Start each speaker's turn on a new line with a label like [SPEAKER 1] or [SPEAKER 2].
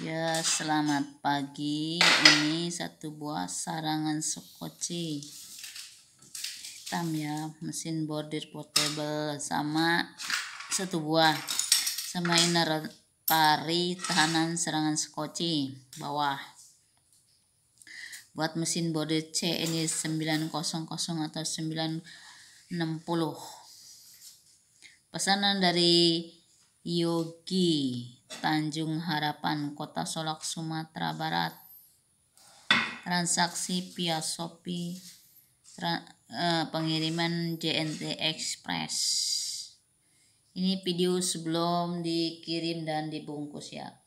[SPEAKER 1] Ya, selamat pagi. Ini satu buah sarangan sekoci hitam ya, mesin bordir portable sama satu buah sama inner pari tahanan serangan sekoci bawah. Buat mesin bordir C ini 900 atau 960. Pesanan dari Yogi Tanjung Harapan, Kota Solok, Sumatera Barat. Transaksi via Shopee, tra, eh, pengiriman JNT Express. Ini video sebelum dikirim dan dibungkus ya.